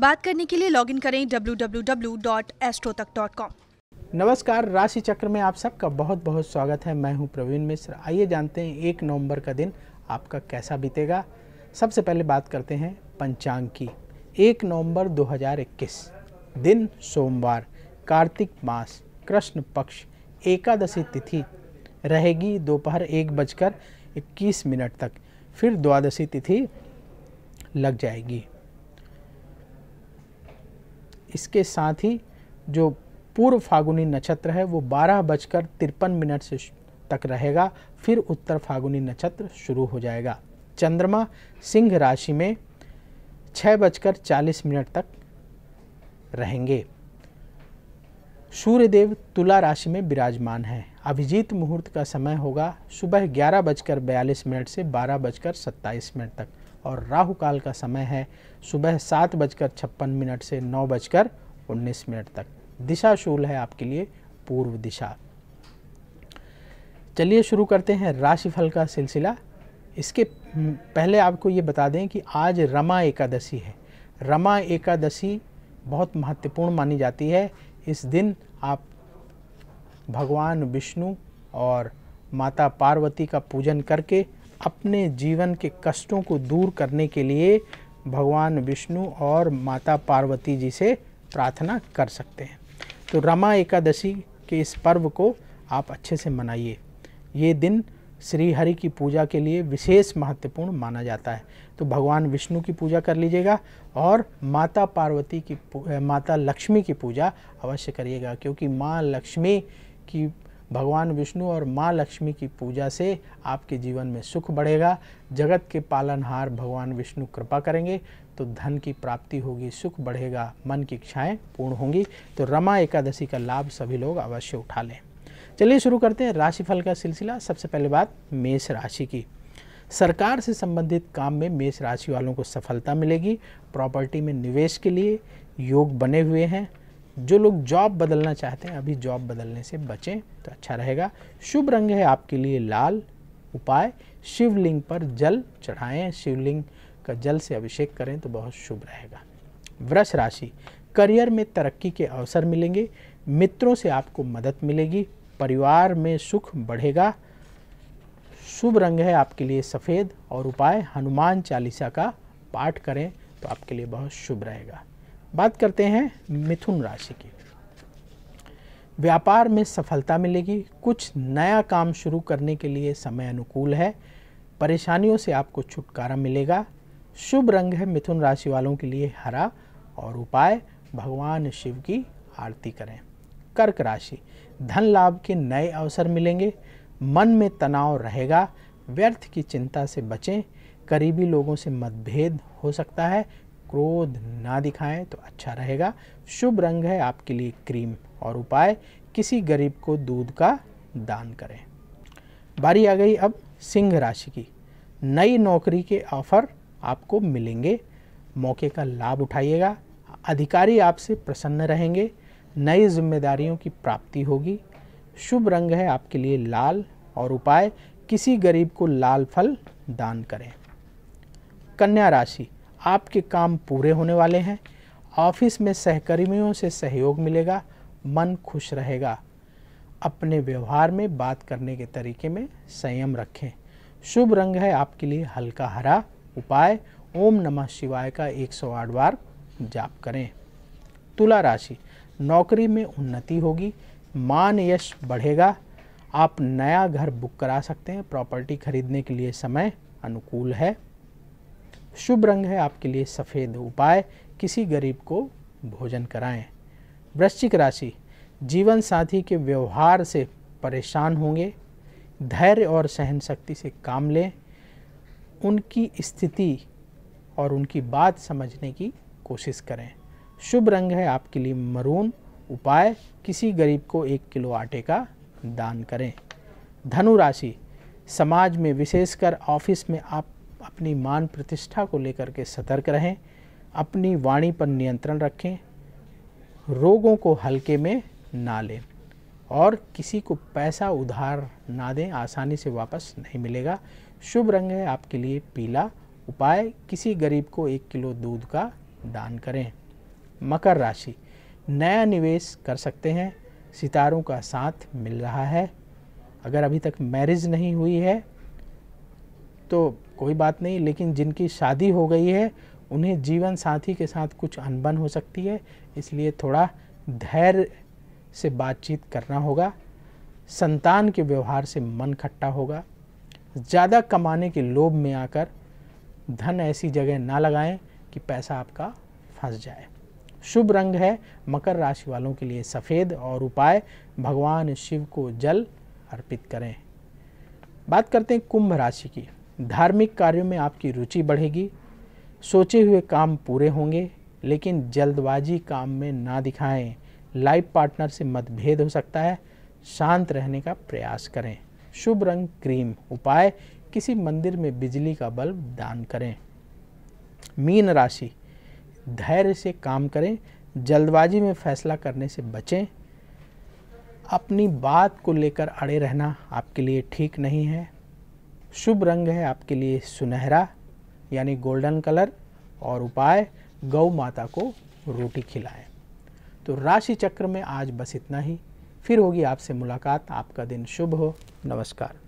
बात करने के लिए लॉगिन करें www.astrotak.com नमस्कार राशि चक्र में आप सबका बहुत बहुत स्वागत है मैं हूं प्रवीण मिश्र आइए जानते हैं एक नवंबर का दिन आपका कैसा बीतेगा सबसे पहले बात करते हैं पंचांग की एक नवंबर 2021 दिन सोमवार कार्तिक मास कृष्ण पक्ष एकादशी तिथि रहेगी दोपहर एक बजकर इक्कीस मिनट तक फिर द्वादशी तिथि लग जाएगी इसके साथ ही जो पूर्व फागुनी नक्षत्र है वो बारह बजकर तिरपन मिनट से तक रहेगा फिर उत्तर फागुनी नक्षत्र शुरू हो जाएगा चंद्रमा सिंह राशि में छः बजकर चालीस मिनट तक रहेंगे सूर्यदेव तुला राशि में विराजमान है अभिजीत मुहूर्त का समय होगा सुबह ग्यारह बजकर बयालीस मिनट से बारह बजकर सत्ताईस मिनट तक और राहु काल का समय है सुबह सात बजकर छप्पन मिनट से नौ बजकर उन्नीस मिनट तक दिशा शूल है आपके लिए पूर्व दिशा चलिए शुरू करते हैं राशिफल का सिलसिला इसके पहले आपको ये बता दें कि आज रमा एकादशी है रमा एकादशी बहुत महत्वपूर्ण मानी जाती है इस दिन आप भगवान विष्णु और माता पार्वती का पूजन करके अपने जीवन के कष्टों को दूर करने के लिए भगवान विष्णु और माता पार्वती जी से प्रार्थना कर सकते हैं तो रमा एकादशी के इस पर्व को आप अच्छे से मनाइए ये दिन श्री हरि की पूजा के लिए विशेष महत्वपूर्ण माना जाता है तो भगवान विष्णु की पूजा कर लीजिएगा और माता पार्वती की माता लक्ष्मी की पूजा अवश्य करिएगा क्योंकि माँ लक्ष्मी की भगवान विष्णु और माँ लक्ष्मी की पूजा से आपके जीवन में सुख बढ़ेगा जगत के पालनहार भगवान विष्णु कृपा करेंगे तो धन की प्राप्ति होगी सुख बढ़ेगा मन की इच्छाएं पूर्ण होंगी तो रमा एकादशी का लाभ सभी लोग अवश्य उठा लें चलिए शुरू करते हैं राशिफल का सिलसिला सबसे पहले बात मेष राशि की सरकार से संबंधित काम में मेष राशि वालों को सफलता मिलेगी प्रॉपर्टी में निवेश के लिए योग बने हुए हैं जो लोग जॉब बदलना चाहते हैं अभी जॉब बदलने से बचें तो अच्छा रहेगा शुभ रंग है आपके लिए लाल उपाय शिवलिंग पर जल चढ़ाएं शिवलिंग का जल से अभिषेक करें तो बहुत शुभ रहेगा वृष राशि करियर में तरक्की के अवसर मिलेंगे मित्रों से आपको मदद मिलेगी परिवार में सुख बढ़ेगा शुभ रंग है आपके लिए सफ़ेद और उपाय हनुमान चालीसा का पाठ करें तो आपके लिए बहुत शुभ रहेगा बात करते हैं मिथुन राशि की व्यापार में सफलता मिलेगी कुछ नया काम शुरू करने के लिए समय अनुकूल है परेशानियों से आपको छुटकारा मिलेगा शुभ रंग है मिथुन राशि वालों के लिए हरा और उपाय भगवान शिव की आरती करें कर्क राशि धन लाभ के नए अवसर मिलेंगे मन में तनाव रहेगा व्यर्थ की चिंता से बचें करीबी लोगों से मतभेद हो सकता है क्रोध ना दिखाएं तो अच्छा रहेगा शुभ रंग है आपके लिए क्रीम और उपाय किसी गरीब को दूध का दान करें बारी आ गई अब सिंह राशि की नई नौकरी के ऑफर आपको मिलेंगे मौके का लाभ उठाइएगा अधिकारी आपसे प्रसन्न रहेंगे नई जिम्मेदारियों की प्राप्ति होगी शुभ रंग है आपके लिए लाल और उपाय किसी गरीब को लाल फल दान करें कन्या राशि आपके काम पूरे होने वाले हैं ऑफिस में सहकर्मियों से सहयोग मिलेगा मन खुश रहेगा अपने व्यवहार में बात करने के तरीके में संयम रखें शुभ रंग है आपके लिए हल्का हरा उपाय ओम नमः शिवाय का 108 बार जाप करें तुला राशि नौकरी में उन्नति होगी मान यश बढ़ेगा आप नया घर बुक करा सकते हैं प्रॉपर्टी खरीदने के लिए समय अनुकूल है शुभ रंग है आपके लिए सफ़ेद उपाय किसी गरीब को भोजन कराएं वृश्चिक राशि जीवन साथी के व्यवहार से परेशान होंगे धैर्य और सहन शक्ति से काम लें उनकी स्थिति और उनकी बात समझने की कोशिश करें शुभ रंग है आपके लिए मरून उपाय किसी गरीब को एक किलो आटे का दान करें धनु राशि समाज में विशेषकर ऑफिस में आप अपनी मान प्रतिष्ठा को लेकर के सतर्क रहें अपनी वाणी पर नियंत्रण रखें रोगों को हल्के में ना लें और किसी को पैसा उधार ना दें आसानी से वापस नहीं मिलेगा शुभ रंग है आपके लिए पीला उपाय किसी गरीब को एक किलो दूध का दान करें मकर राशि नया निवेश कर सकते हैं सितारों का साथ मिल रहा है अगर अभी तक मैरिज नहीं हुई है तो कोई बात नहीं लेकिन जिनकी शादी हो गई है उन्हें जीवन साथी के साथ कुछ अनबन हो सकती है इसलिए थोड़ा धैर्य से बातचीत करना होगा संतान के व्यवहार से मन खट्टा होगा ज़्यादा कमाने के लोभ में आकर धन ऐसी जगह ना लगाएं कि पैसा आपका फंस जाए शुभ रंग है मकर राशि वालों के लिए सफ़ेद और उपाय भगवान शिव को जल अर्पित करें बात करते हैं कुंभ राशि की धार्मिक कार्यों में आपकी रुचि बढ़ेगी सोचे हुए काम पूरे होंगे लेकिन जल्दबाजी काम में ना दिखाएं लाइफ पार्टनर से मतभेद हो सकता है शांत रहने का प्रयास करें शुभ रंग क्रीम उपाय किसी मंदिर में बिजली का बल्ब दान करें मीन राशि धैर्य से काम करें जल्दबाजी में फैसला करने से बचें अपनी बात को लेकर अड़े रहना आपके लिए ठीक नहीं है शुभ रंग है आपके लिए सुनहरा यानी गोल्डन कलर और उपाय गौ माता को रोटी खिलाएं तो राशि चक्र में आज बस इतना ही फिर होगी आपसे मुलाकात आपका दिन शुभ हो नमस्कार